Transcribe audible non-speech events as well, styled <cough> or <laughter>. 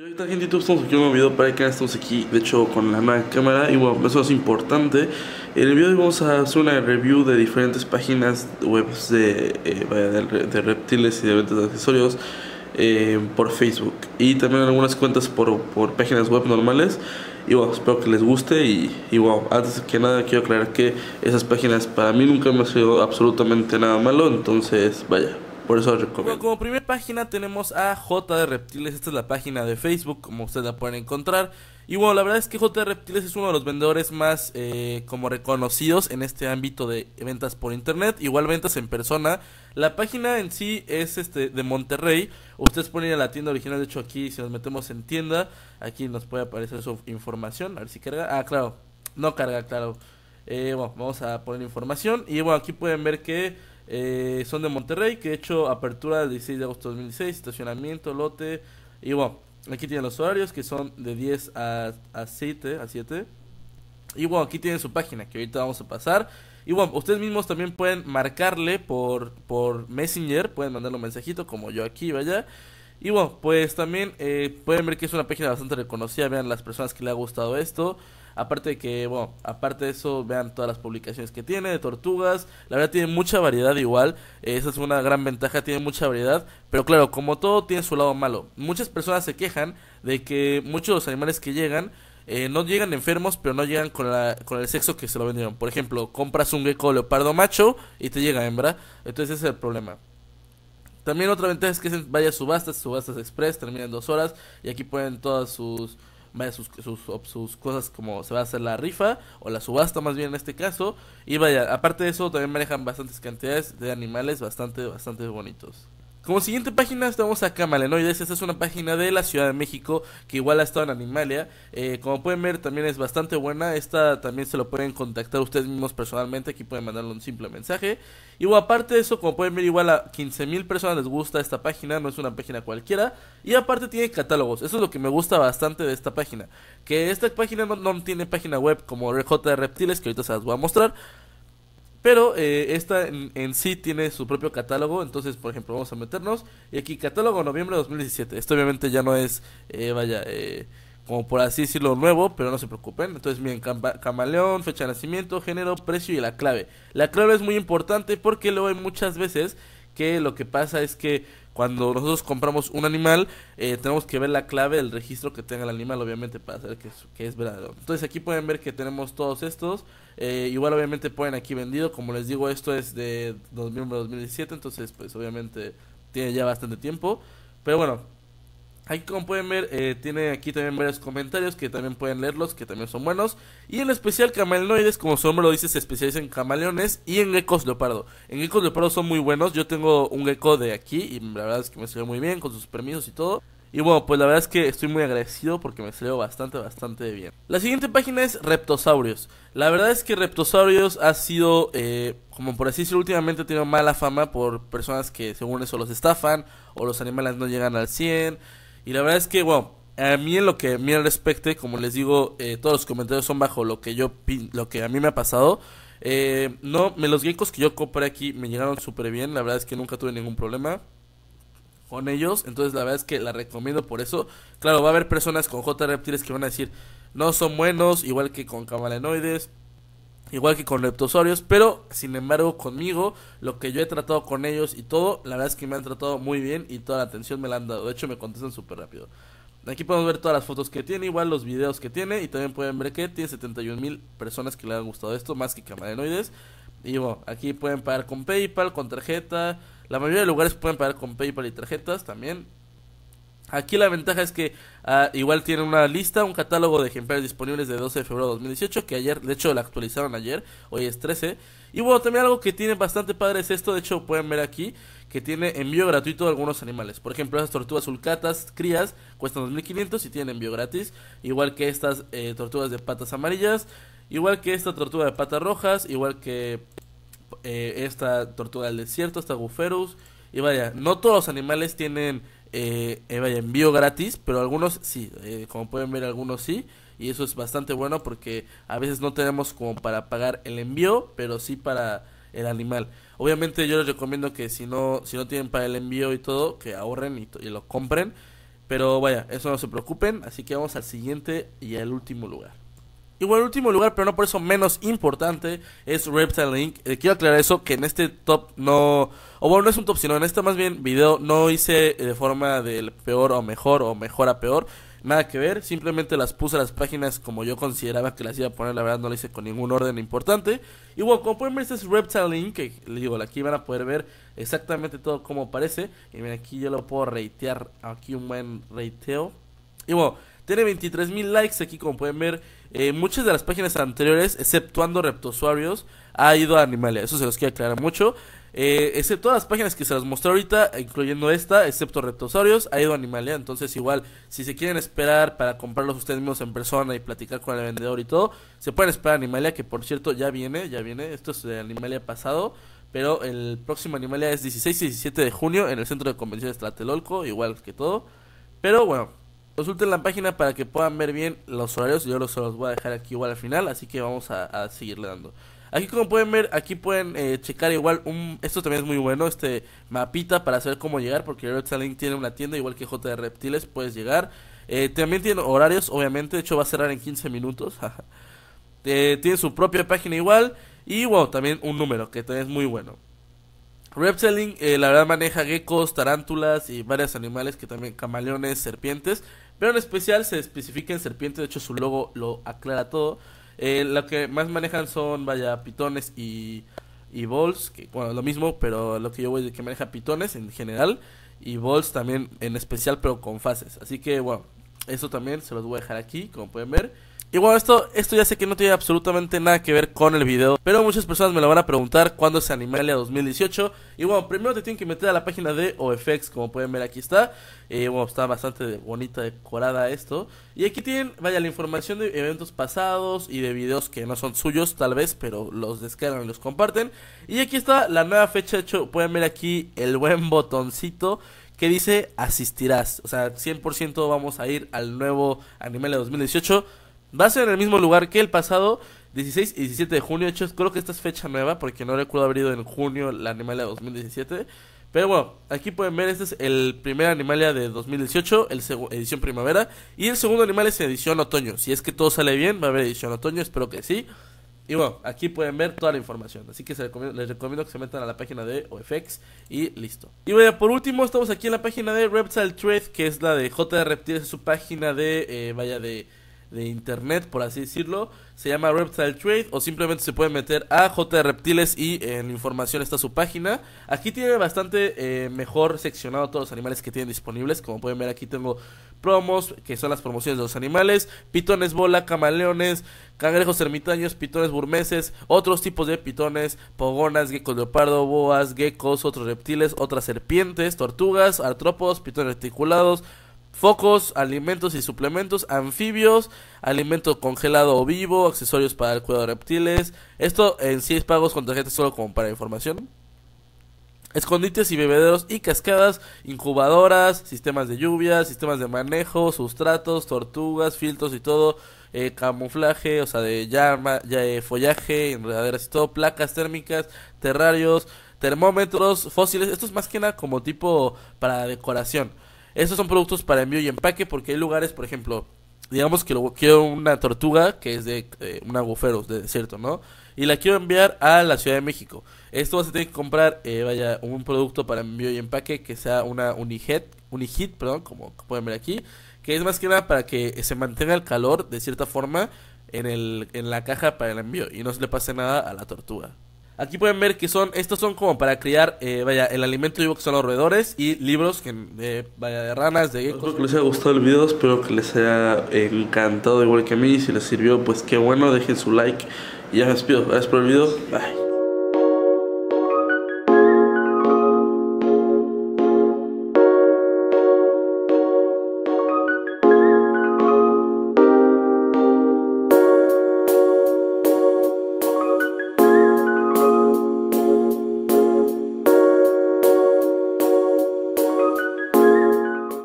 Hola gente YouTube? Estamos aquí en un nuevo video para que canal, estamos aquí de hecho con la nueva cámara y bueno, eso es importante En el video hoy vamos a hacer una review de diferentes páginas web de, eh, reptiles y de ventas de accesorios eh, por Facebook Y también algunas cuentas por, páginas web normales Y bueno, espero que les guste y, y bueno, antes que nada quiero aclarar que esas páginas para mí nunca me ha sido absolutamente nada malo Entonces, vaya por eso recomiendo. Bueno, como primera página tenemos a J de Reptiles. Esta es la página de Facebook, como ustedes la pueden encontrar. Y bueno, la verdad es que J de Reptiles es uno de los vendedores más eh, como reconocidos en este ámbito de ventas por internet, igual ventas en persona. La página en sí es este de Monterrey. Ustedes pueden ir a la tienda original, de hecho aquí si nos metemos en tienda, aquí nos puede aparecer su información. A ver si carga. Ah, claro. No carga, claro. Eh, bueno, vamos a poner información. Y bueno, aquí pueden ver que eh, son de Monterrey, que he hecho apertura el 16 de agosto de 2016, estacionamiento, lote. Y bueno, aquí tienen los horarios que son de 10 a, 7, a 7. Y bueno, aquí tienen su página que ahorita vamos a pasar. Y bueno, ustedes mismos también pueden marcarle por, por Messenger, pueden mandarle un mensajito como yo aquí, vaya. Y bueno, pues también eh, pueden ver que es una página bastante reconocida, vean las personas que le ha gustado esto. Aparte de que, bueno, aparte de eso, vean todas las publicaciones que tiene de tortugas. La verdad tiene mucha variedad igual. Eh, esa es una gran ventaja, tiene mucha variedad. Pero claro, como todo tiene su lado malo. Muchas personas se quejan de que muchos de los animales que llegan eh, no llegan enfermos, pero no llegan con, la, con el sexo que se lo vendieron. Por ejemplo, compras un gecko leopardo macho y te llega hembra. Entonces ese es el problema. También otra ventaja es que vaya subastas, subastas express, terminan dos horas y aquí pueden todas sus vaya sus, cosas como se va a hacer la rifa o la subasta más bien en este caso. Y vaya, aparte de eso también manejan bastantes cantidades de animales bastante, bastante bonitos. Como siguiente página estamos acá, Malenoides. Esta es una página de la Ciudad de México que igual ha estado en Animalia. Eh, como pueden ver, también es bastante buena. Esta también se lo pueden contactar ustedes mismos personalmente. Aquí pueden mandarle un simple mensaje. Y aparte de eso, como pueden ver, igual a 15.000 personas les gusta esta página. No es una página cualquiera. Y aparte tiene catálogos. Eso es lo que me gusta bastante de esta página. Que esta página no, tiene página web como RJ de Reptiles, que ahorita se las voy a mostrar pero eh, esta en, sí tiene su propio catálogo, entonces por ejemplo vamos a meternos y aquí catálogo noviembre de 2017. Esto obviamente ya no es, eh, vaya, eh, como por así decirlo nuevo, pero no se preocupen. Entonces miren, camaleón, fecha de nacimiento, género, precio y la clave. La clave es muy importante porque luego hay muchas veces que lo que pasa es que cuando nosotros compramos un animal, eh, tenemos que ver la clave, el registro que tenga el animal, obviamente, para saber que es, que verdadero. Entonces aquí pueden ver que tenemos todos estos. Eh, igual obviamente pueden aquí vendido, como les digo, esto es de 2000, 2017, entonces pues obviamente tiene ya bastante tiempo. Pero bueno, Aquí como pueden ver, eh, tiene aquí también varios comentarios que también pueden leerlos, que también son buenos. Y en especial camaleones, como su nombre lo dice, se especializa en camaleones y en geckos leopardo. En geckos leopardo son muy buenos, yo tengo un gecko de aquí y la verdad es que me salió muy bien con sus permisos y todo. Y bueno, pues la verdad es que estoy muy agradecido porque me salió bastante, bastante bien. La siguiente página es Reptosaurios. La verdad es que Reptosaurios ha sido, eh, como por así decirlo, últimamente ha tenido mala fama por personas que según eso los estafan o los animales no llegan al 100. Y la verdad es que, bueno, a mí en lo que a mí respecte, como les digo, eh, todos los comentarios son bajo lo que yo lo que a mí me ha pasado. Eh, no, me los geckos que yo compré aquí me llegaron súper bien. La verdad es que nunca tuve ningún problema con ellos. Entonces la verdad es que la recomiendo por eso. Claro, va a haber personas con J reptiles que van a decir, no son buenos, igual que con camalenoides. Igual que con leptosorios, pero sin embargo conmigo, lo que yo he tratado con ellos y todo, la verdad es que me han tratado muy bien y toda la atención me la han dado. De hecho, me contestan súper rápido. Aquí podemos ver todas las fotos que tiene, igual los videos que tiene y también pueden ver que tiene 71 mil personas que le han gustado esto, más que Camadenoides. Y bueno, aquí pueden pagar con PayPal, con tarjeta. La mayoría de lugares pueden pagar con PayPal y tarjetas también. Aquí la ventaja es que ah, igual tiene una lista, un catálogo de ejemplares disponibles de 12 de febrero de 2018, que ayer, de hecho, la actualizaron ayer, hoy es 13. Y bueno, también algo que tiene bastante padre es esto, de hecho, pueden ver aquí, que tiene envío gratuito de algunos animales. Por ejemplo, esas tortugas sulcatas, crías, cuestan 2.500 y tienen envío gratis. Igual que estas eh, tortugas de patas amarillas, igual que esta tortuga de patas rojas, igual que eh, esta tortuga del desierto, esta guferus. Y vaya, no todos los animales tienen eh, eh, vaya, envío gratis, pero algunos sí, eh, como pueden ver algunos sí, y eso es bastante bueno porque a veces no tenemos como para pagar el envío, pero sí para el animal. Obviamente yo les recomiendo que si no, si no tienen para el envío y todo, que ahorren y lo compren, pero vaya, eso no se preocupen, así que vamos al siguiente y al último lugar. Y bueno, el último lugar, pero no por eso menos importante, es Reptile Link eh, quiero aclarar eso, que en este top no... O bueno, no es un top, sino en este más bien video no hice eh, de forma del peor o mejor o mejor a peor. Nada que ver, simplemente las puse a las páginas como yo consideraba que las iba a poner, la verdad no lo hice con ningún orden importante. Y bueno, como pueden ver, este es Reptile Link Que, digo, aquí van a poder ver exactamente todo como parece. Y miren, aquí yo lo puedo reitear, aquí un buen reiteo. Y bueno, tiene 23.000 likes aquí como pueden ver. Eh, muchas de las páginas anteriores, exceptuando Reptosuarios, ha ido a Animalia. Eso se los quiero aclarar mucho. Eh, excepto las páginas que se las mostré ahorita, incluyendo esta, excepto Reptosaurios, ha ido a Animalia. Entonces, igual, si se quieren esperar para comprarlos ustedes mismos en persona y platicar con el vendedor y todo, se pueden esperar a Animalia, que por cierto ya viene, ya viene. Esto es de Animalia pasado. Pero el próximo Animalia es 16 y 17 de junio en el Centro de Convenciones Tlatelolco, igual que todo. Pero bueno, Consulten la página para que puedan ver bien los horarios. Yo los, los voy a dejar aquí igual al final, así que vamos a, a seguirle dando. Aquí como pueden ver, aquí pueden eh, checar igual un... Esto también es muy bueno, este mapita para saber cómo llegar, porque Red tiene una tienda, igual que J de Reptiles, puedes llegar. Eh, también tiene horarios, obviamente, de hecho va a cerrar en 15 minutos. <laughs> Eh, tiene su propia página igual y, bueno, también un número, que también es muy bueno. Reptiling, la verdad, maneja geckos, tarántulas y varios animales que también, camaleones, serpientes. Pero en especial se especifica en serpiente, de hecho su logo lo aclara todo. Eh, lo que más manejan son, vaya, pitones y, y balls, que bueno, lo mismo, pero lo que yo voy es que maneja pitones en general y balls también en especial, pero con fases. Así que bueno, eso también se los voy a dejar aquí, como pueden ver. Y bueno, esto, esto ya sé que no tiene absolutamente nada que ver con el video, pero muchas personas me lo van a preguntar cuándo es Animalia 2018. Y bueno, primero te tienen que meter a la página de OFX, como pueden ver aquí está. Y eh, bueno, está bastante bonita, decorada esto. Y aquí tienen, vaya, la información de eventos pasados y de videos que no son suyos tal vez, pero los descargan y los comparten. Y aquí está la nueva fecha, hecho, pueden ver aquí el buen botoncito que dice asistirás. O sea, 100% vamos a ir al nuevo Animalia 2018. Va a ser en el mismo lugar que el pasado 16 y 17 de junio. De hecho, creo que esta es fecha nueva porque no recuerdo haber ido en junio la Animalia 2017. Pero bueno, aquí pueden ver, este es el primer Animalia de 2018, el edición primavera. Y el segundo animal es edición otoño. Si es que todo sale bien, va a haber edición otoño, espero que sí. Y bueno, aquí pueden ver toda la información. Así que les recomiendo que se metan a la página de OFX y listo. Y bueno, por último, estamos aquí en la página de Reptile Trade, que es la de de Reptiles, es su página de, eh, vaya, de de internet, por así decirlo. Se llama Reptile Trade o simplemente se puede meter a J Reptiles y en información está su página. Aquí tiene bastante eh, mejor seccionado todos los animales que tienen disponibles. Como pueden ver aquí tengo promos, que son las promociones de los animales. Pitones bola, camaleones, cangrejos ermitaños, pitones burmeses, otros tipos de pitones, pogonas, geckos leopardo, boas, geckos, otros reptiles, otras serpientes, tortugas, artrópodos, pitones reticulados focos, alimentos y suplementos, anfibios, alimento congelado o vivo, accesorios para el cuidado de reptiles. Esto en 6 pagos con tarjeta solo como para información. Escondites y bebederos y cascadas, incubadoras, sistemas de lluvia, sistemas de manejo, sustratos, tortugas, filtros y todo, eh, camuflaje, o sea, de llama, eh, follaje, enredaderas y todo, placas térmicas, terrarios, termómetros, fósiles. Esto es más que nada como tipo para decoración. Estos son productos para envío y empaque porque hay lugares, por ejemplo, digamos que quiero una tortuga que es de eh, un agufero, de desierto, ¿no? Y la quiero enviar a la Ciudad de México. Esto vas a tener que comprar, eh, vaya, un producto para envío y empaque que sea una Unijet, Unihit, perdón, como pueden ver aquí, que es más que nada para que se mantenga el calor de cierta forma en, el, en la caja para el envío y no se le pase nada a la tortuga. Aquí pueden ver que son, estos son como para criar, eh, vaya, el alimento vivo que son los roedores y libros que, eh, vaya, de ranas, de geckos. Espero que les haya gustado el video, espero que les haya encantado igual que a mí. Si les sirvió, pues qué bueno, dejen su like. Y ya me despido, gracias por el video, bye.